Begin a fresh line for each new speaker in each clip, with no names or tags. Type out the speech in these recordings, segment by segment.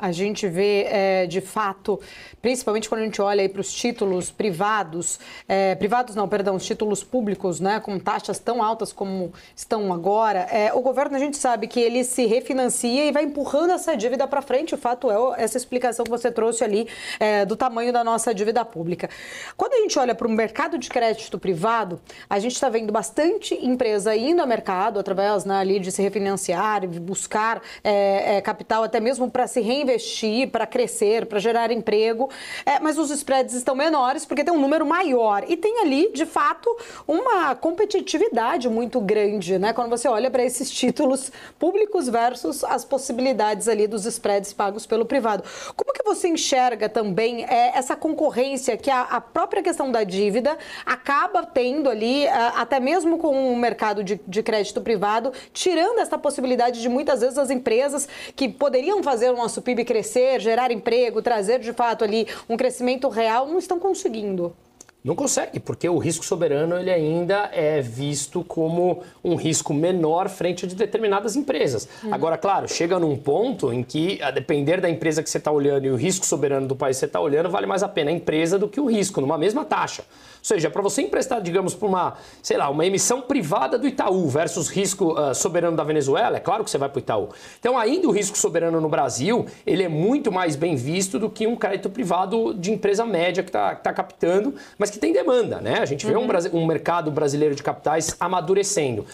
A gente vê, é, de fato, principalmente quando a gente olha para os títulos privados, é, privados não, perdão, os títulos públicos, né, com taxas tão altas como estão agora, é, o governo a gente sabe que ele se refinancia e vai empurrando essa dívida para frente. O fato é essa explicação que você trouxe ali é, do tamanho da nossa dívida pública. Quando a gente olha para o mercado de crédito privado, a gente está vendo bastante empresa indo ao mercado através né, ali de se refinanciar, buscar é, é, capital até mesmo para se reinvestir investir, para crescer, para gerar emprego, é, mas os spreads estão menores porque tem um número maior. E tem ali, de fato, uma competitividade muito grande, né? Quando você olha para esses títulos públicos versus as possibilidades ali dos spreads pagos pelo privado. Como que você enxerga também é, essa concorrência que a, a, própria questão da dívida acaba tendo ali, a, é, até mesmo com o mercado de, de crédito privado, tirando essa possibilidade de muitas vezes as empresas que poderiam fazer o nosso PIB PIB crescer, gerar emprego, trazer de fato ali um crescimento real, não estão conseguindo.
Não consegue, porque o risco soberano ele ainda é visto como um risco menor frente de determinadas empresas. Hum. Agora, claro, chega num ponto em que, a depender da empresa que você está olhando e o risco soberano do país que você está olhando, vale mais a pena a empresa do que o risco, numa mesma taxa ou seja, para você emprestar, digamos, para uma, sei lá, uma emissão privada do Itaú versus risco uh, soberano da Venezuela, é claro que você vai para o Itaú. Então, ainda o risco soberano no Brasil, ele é muito mais bem visto do que um crédito privado de empresa média que está tá captando, mas que tem demanda, né? A gente vê uhum. um, um mercado brasileiro de capitais amadurecendo.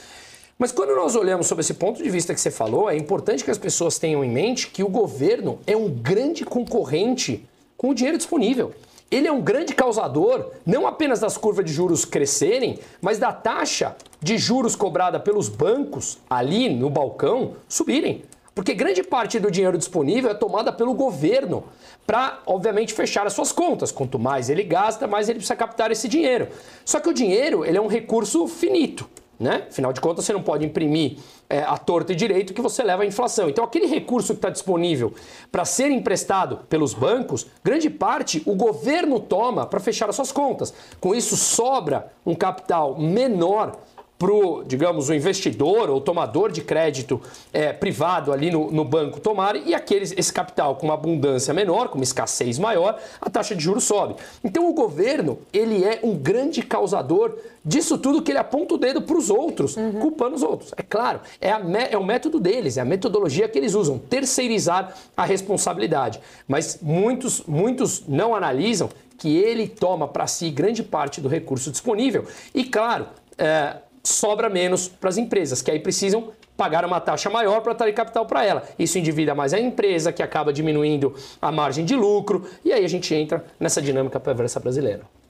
Mas quando nós olhamos sobre esse ponto de vista que você falou, é importante que as pessoas tenham em mente que o governo é um grande concorrente com o dinheiro disponível ele é um grande causador não apenas das curvas de juros crescerem, mas da taxa de juros cobrada pelos bancos ali no balcão subirem. Porque grande parte do dinheiro disponível é tomada pelo governo para, obviamente, fechar as suas contas. Quanto mais ele gasta, mais ele precisa captar esse dinheiro. Só que o dinheiro ele é um recurso finito né? Afinal de contas, você não pode imprimir é, a torta e direito que você leva à inflação. Então, aquele recurso que está disponível para ser emprestado pelos bancos, grande parte o governo toma para fechar as suas contas. Com isso, sobra um capital menor para o, digamos, o investidor ou tomador de crédito é, privado ali no, no, banco tomar e aqueles, esse capital com uma abundância menor, com uma escassez maior, a taxa de juros sobe. Então o governo ele é um grande causador disso tudo que ele aponta o dedo para os outros, uhum. culpando os outros. É claro, é, a, é o método deles, é a metodologia que eles usam, terceirizar a responsabilidade. Mas muitos, muitos não analisam que ele toma para si grande parte do recurso disponível e, claro, é, sobra menos para as empresas, que aí precisam pagar uma taxa maior para atrair capital para ela. Isso endivida mais a empresa, que acaba diminuindo a margem de lucro, e aí a gente entra nessa dinâmica perversa brasileira.